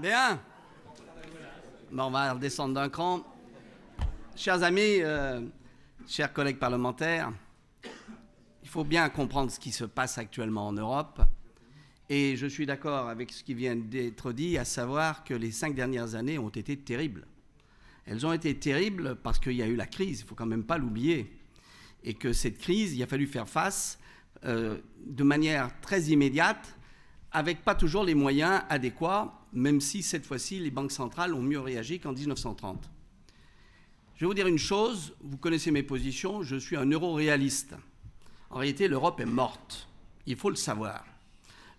Bien. on va redescendre d'un cran. Chers amis, euh, chers collègues parlementaires, il faut bien comprendre ce qui se passe actuellement en Europe. Et je suis d'accord avec ce qui vient d'être dit, à savoir que les cinq dernières années ont été terribles. Elles ont été terribles parce qu'il y a eu la crise, il ne faut quand même pas l'oublier. Et que cette crise, il a fallu faire face euh, de manière très immédiate, avec pas toujours les moyens adéquats même si cette fois-ci, les banques centrales ont mieux réagi qu'en 1930. Je vais vous dire une chose, vous connaissez mes positions, je suis un euro-réaliste. En réalité, l'Europe est morte, il faut le savoir.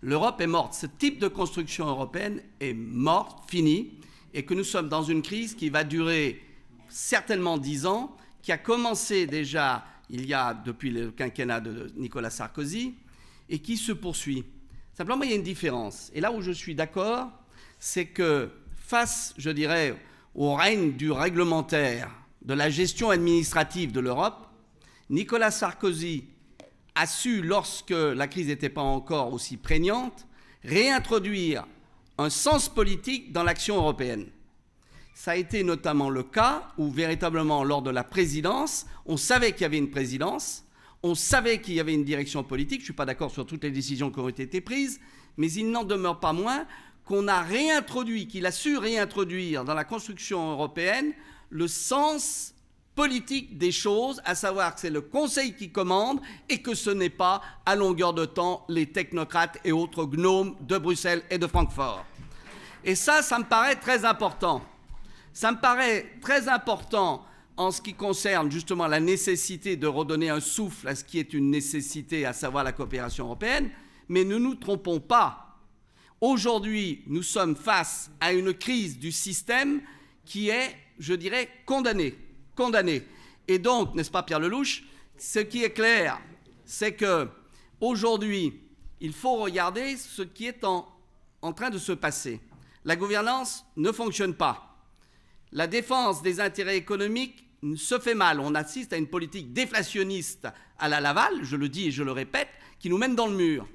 L'Europe est morte, ce type de construction européenne est morte, finie, et que nous sommes dans une crise qui va durer certainement dix ans, qui a commencé déjà il y a depuis le quinquennat de Nicolas Sarkozy, et qui se poursuit. Simplement, il y a une différence. Et là où je suis d'accord, c'est que face, je dirais, au règne du réglementaire, de la gestion administrative de l'Europe, Nicolas Sarkozy a su, lorsque la crise n'était pas encore aussi prégnante, réintroduire un sens politique dans l'action européenne. Ça a été notamment le cas où, véritablement, lors de la présidence, on savait qu'il y avait une présidence, on savait qu'il y avait une direction politique, je ne suis pas d'accord sur toutes les décisions qui ont été prises, mais il n'en demeure pas moins qu'on a réintroduit, qu'il a su réintroduire dans la construction européenne, le sens politique des choses, à savoir que c'est le Conseil qui commande et que ce n'est pas à longueur de temps les technocrates et autres gnomes de Bruxelles et de Francfort. Et ça, ça me paraît très important. Ça me paraît très important en ce qui concerne justement la nécessité de redonner un souffle à ce qui est une nécessité, à savoir la coopération européenne, mais ne nous trompons pas. Aujourd'hui, nous sommes face à une crise du système qui est, je dirais, condamnée. condamnée. Et donc, n'est-ce pas, Pierre Lelouch Ce qui est clair, c'est que aujourd'hui, il faut regarder ce qui est en train de se passer. La gouvernance ne fonctionne pas. La défense des intérêts économiques se fait mal. On assiste à une politique déflationniste à la Laval, je le dis et je le répète, qui nous mène dans le mur.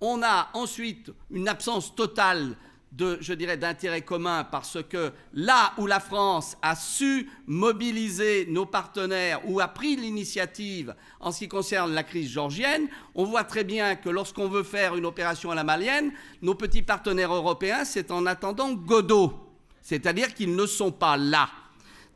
On a ensuite une absence totale de, je dirais, d'intérêt commun parce que là où la France a su mobiliser nos partenaires ou a pris l'initiative en ce qui concerne la crise georgienne, on voit très bien que lorsqu'on veut faire une opération à la malienne, nos petits partenaires européens, c'est en attendant Godot, c'est-à-dire qu'ils ne sont pas là.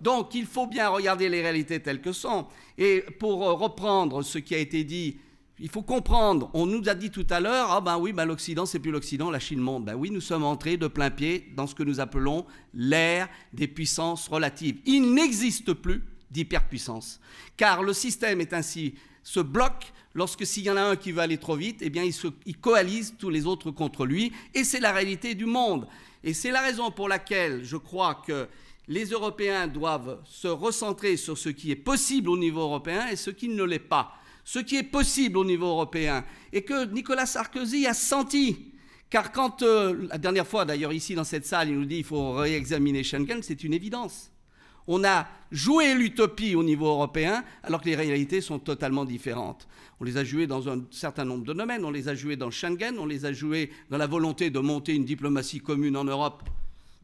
Donc il faut bien regarder les réalités telles que sont. Et pour reprendre ce qui a été dit il faut comprendre, on nous a dit tout à l'heure, ah ben oui, ben l'Occident, c'est plus l'Occident, la Chine monte. Ben oui, nous sommes entrés de plein pied dans ce que nous appelons l'ère des puissances relatives. Il n'existe plus d'hyperpuissance, car le système est ainsi, se bloque lorsque s'il y en a un qui veut aller trop vite, eh bien il, il coalise tous les autres contre lui, et c'est la réalité du monde. Et c'est la raison pour laquelle je crois que les Européens doivent se recentrer sur ce qui est possible au niveau européen et ce qui ne l'est pas ce qui est possible au niveau européen et que Nicolas Sarkozy a senti. Car quand, euh, la dernière fois d'ailleurs ici dans cette salle, il nous dit qu'il faut réexaminer Schengen, c'est une évidence. On a joué l'utopie au niveau européen alors que les réalités sont totalement différentes. On les a jouées dans un certain nombre de domaines, on les a jouées dans Schengen, on les a jouées dans la volonté de monter une diplomatie commune en Europe.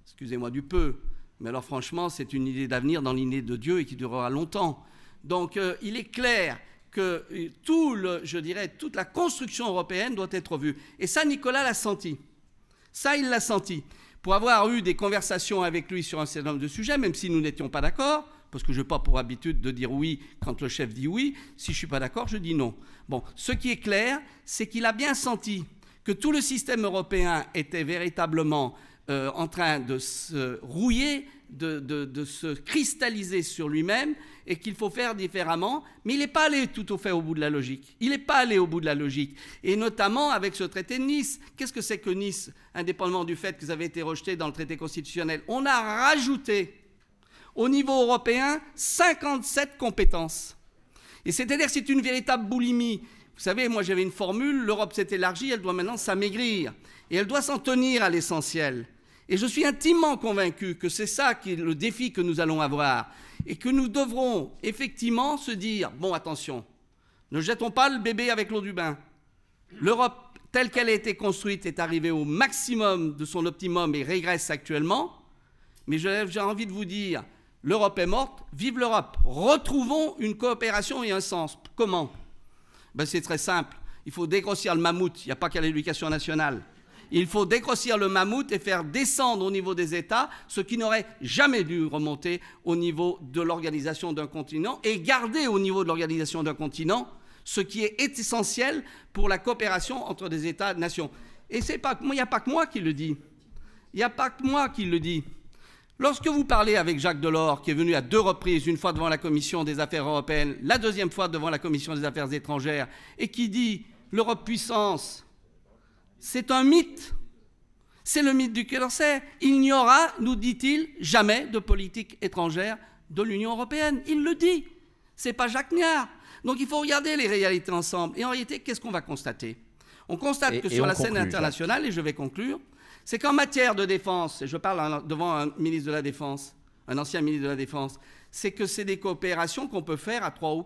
Excusez-moi du peu, mais alors franchement, c'est une idée d'avenir dans l'idée de Dieu et qui durera longtemps. Donc euh, il est clair que euh, tout le, je dirais, toute la construction européenne doit être vue. Et ça, Nicolas l'a senti. Ça, il l'a senti. Pour avoir eu des conversations avec lui sur un certain nombre de sujets, même si nous n'étions pas d'accord, parce que je n'ai pas pour habitude de dire oui quand le chef dit oui, si je ne suis pas d'accord, je dis non. Bon, ce qui est clair, c'est qu'il a bien senti que tout le système européen était véritablement euh, en train de se rouiller, de, se cristalliser sur lui-même et qu'il faut faire différemment, mais il n'est pas allé tout au fait au bout de la logique. Il n'est pas allé au bout de la logique. Et notamment avec ce traité de Nice. Qu'est-ce que c'est que Nice, indépendamment du fait que vous avez été rejeté dans le traité constitutionnel On a rajouté au niveau européen 57 compétences. Et c'est-à-dire que c'est une véritable boulimie. Vous savez, moi j'avais une formule, l'Europe s'est élargie, elle doit maintenant s'amaigrir. Et elle doit s'en tenir à l'essentiel. Et je suis intimement convaincu que c'est ça qui est le défi que nous allons avoir. Et que nous devrons effectivement se dire, bon attention, ne jetons pas le bébé avec l'eau du bain. L'Europe telle qu'elle a été construite est arrivée au maximum de son optimum et régresse actuellement. Mais j'ai envie de vous dire, l'Europe est morte, vive l'Europe. Retrouvons une coopération et un sens. Comment ben, c'est très simple. Il faut dégrossir le mammouth. Il n'y a pas qu'à l'éducation nationale. Il faut dégrossir le mammouth et faire descendre au niveau des États ce qui n'aurait jamais dû remonter au niveau de l'organisation d'un continent et garder au niveau de l'organisation d'un continent ce qui est essentiel pour la coopération entre des États-nations. Et il n'y a pas que moi qui le dis. Il n'y a pas que moi qui le dis. Lorsque vous parlez avec Jacques Delors, qui est venu à deux reprises, une fois devant la Commission des affaires européennes, la deuxième fois devant la Commission des affaires étrangères, et qui dit l'Europe puissance, c'est un mythe. C'est le mythe du sait. Il n'y aura, nous dit-il, jamais de politique étrangère de l'Union européenne. Il le dit. C'est pas Jacques Niard. Donc il faut regarder les réalités ensemble. Et en réalité, qu'est-ce qu'on va constater On constate que sur la scène internationale, et je vais conclure, c'est qu'en matière de défense, et je parle devant un ministre de la Défense, un ancien ministre de la Défense, c'est que c'est des coopérations qu'on peut faire à trois ou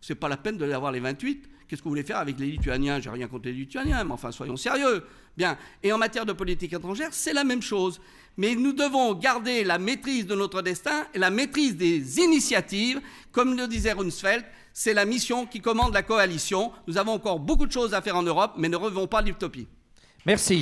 Ce n'est pas la peine de les avoir les 28. Qu'est-ce que vous voulez faire avec les Lituaniens J'ai rien contre les Lituaniens, mais enfin, soyons sérieux. Bien. Et en matière de politique étrangère, c'est la même chose. Mais nous devons garder la maîtrise de notre destin et la maîtrise des initiatives. Comme le disait Rumsfeld, c'est la mission qui commande la coalition. Nous avons encore beaucoup de choses à faire en Europe, mais ne revons pas à l'utopie. Merci.